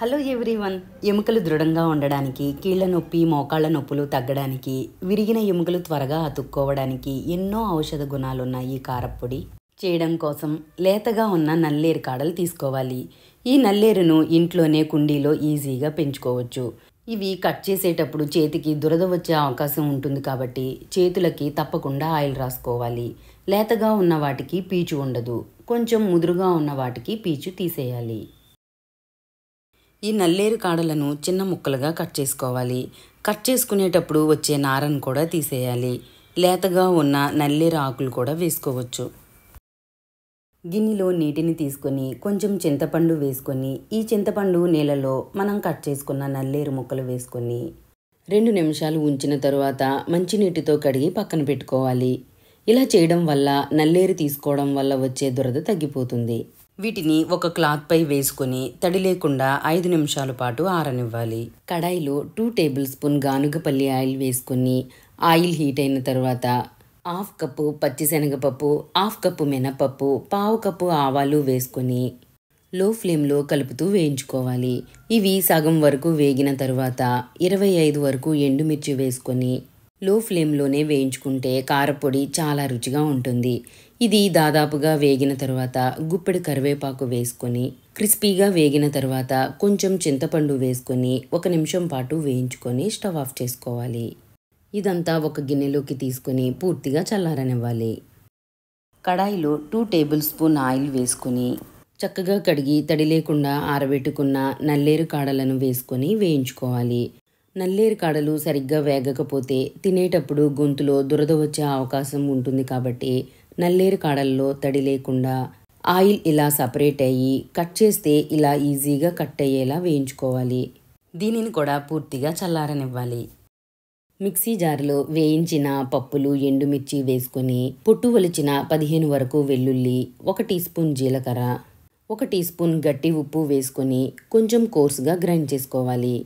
hello everyone ఎముకలు దృఢంగా ఉండడానికి కీళ్ళ నొప్పి మోకాళ్ళ నొప్పులు తగ్గడానికి విరిగిన ఎముకలు త్వరగా అతుక్కోవడానికి ఎన్నో ఔషధ గుణాలున్న ఈ కారప్పొడి చేయడం కోసం లేతగా ఉన్న నల్లేరు కాడలు తీసుకోవాలి ఈ నల్లేరును ఇంట్లోనే కుండీలో ఈజీగా పెంచుకోవచ్చు ఇవి కట్ చేసేటప్పుడు చేతికి దురద వచ్చే అవకాశం ఉంటుంది కాబట్టి చేతులకి తప్పకుండా ఆయిల్ రాసుకోవాలి లేతగా ఉన్న వాటికి పీచు ఉండదు కొంచెం ముదురుగా ఉన్న వాటికి పీచు తీసేయాలి ఈ నల్లేరు కాడలను చిన్న ముక్కలుగా కట్ చేసుకోవాలి కట్ చేసుకునేటప్పుడు వచ్చే నారను కూడా తీసేయాలి లేతగా ఉన్న నల్లేరు ఆకులు కూడా వేసుకోవచ్చు గిన్నెలో నీటిని తీసుకొని కొంచెం చింతపండు వేసుకొని ఈ చింతపండు నీళ్ళలో మనం కట్ చేసుకున్న నల్లేరు ముక్కలు వేసుకొని రెండు నిమిషాలు ఉంచిన తరువాత మంచినీటితో కడిగి పక్కన పెట్టుకోవాలి ఇలా చేయడం వల్ల నల్లేరు తీసుకోవడం వల్ల వచ్చే దురద తగ్గిపోతుంది వీటిని ఒక క్లాత్పై వేసుకుని తడి లేకుండా ఐదు నిమిషాల పాటు ఆరనివ్వాలి కడాయిలో టూ టేబుల్ స్పూన్ గానుగపల్లి ఆయిల్ వేసుకుని ఆయిల్ హీట్ అయిన తర్వాత హాఫ్ కప్పు పచ్చిశనగపప్పు హాఫ్ కప్పు మినపప్పు పావు కప్పు ఆవాలు వేసుకొని లో ఫ్లేమ్లో కలుపుతూ వేయించుకోవాలి ఇవి సగం వరకు వేగిన తర్వాత ఇరవై ఐదు వరకు ఎండుమిర్చి వేసుకొని లో ఫ్లేమ్లోనే వేయించుకుంటే కారపొడి చాలా రుచిగా ఉంటుంది ఇది దాదాపుగా వేగిన తర్వాత గుప్పెడు కరివేపాకు వేసుకొని క్రిస్పీగా వేగిన తర్వాత కొంచెం చింతపండు వేసుకొని ఒక నిమిషం పాటు వేయించుకొని స్టవ్ ఆఫ్ చేసుకోవాలి ఇదంతా ఒక గిన్నెలోకి తీసుకొని పూర్తిగా చల్లారనివ్వాలి కడాయిలో టూ టేబుల్ స్పూన్ ఆయిల్ వేసుకొని చక్కగా కడిగి తడి లేకుండా ఆరబెట్టుకున్న నల్లేరు కాడలను వేసుకొని వేయించుకోవాలి నల్లేరు కాడలు సరిగ్గా వేగకపోతే తినేటప్పుడు గొంతులో దురద వచ్చే అవకాశం ఉంటుంది కాబట్టి నల్లేరు కాడల్లో తడి లేకుండా ఆయిల్ ఇలా సపరేట్ అయ్యి కట్ చేస్తే ఇలా ఈజీగా కట్ అయ్యేలా వేయించుకోవాలి దీనిని కూడా పూర్తిగా చల్లారనివ్వాలి మిక్సీ జారులో వేయించిన పప్పులు ఎండుమిర్చి వేసుకొని పుట్టు ఒలిచిన పదిహేను వరకు వెల్లుల్లి ఒక టీ స్పూన్ జీలకర్ర ఒక టీ స్పూన్ గట్టి ఉప్పు వేసుకొని కొంచెం కోర్సుగా గ్రైండ్ చేసుకోవాలి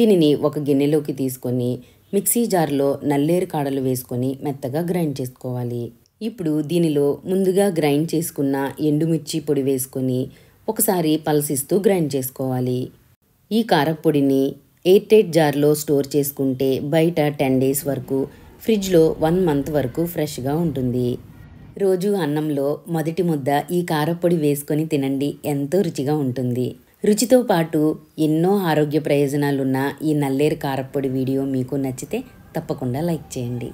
దీనిని ఒక గిన్నెలోకి తీసుకొని మిక్సీ జార్లో నల్లేరు కాడలు వేసుకొని మెత్తగా గ్రైండ్ చేసుకోవాలి ఇప్పుడు దీనిలో ముందుగా గ్రైండ్ చేసుకున్న ఎండుమిర్చి పొడి వేసుకొని ఒకసారి పల్సిస్తూ గ్రైండ్ చేసుకోవాలి ఈ కారపొడిని ఎయిర్ టైట్ జార్లో స్టోర్ చేసుకుంటే బయట టెన్ డేస్ వరకు ఫ్రిడ్జ్లో వన్ మంత్ వరకు ఫ్రెష్గా ఉంటుంది రోజు అన్నంలో మొదటి ముద్ద ఈ కారపొడి వేసుకొని తినండి ఎంతో రుచిగా ఉంటుంది రుచితో పాటు ఎన్నో ఆరోగ్య ప్రయోజనాలున్న ఈ నల్లేరు కారపొడి వీడియో మీకు నచ్చితే తప్పకుండా లైక్ చేయండి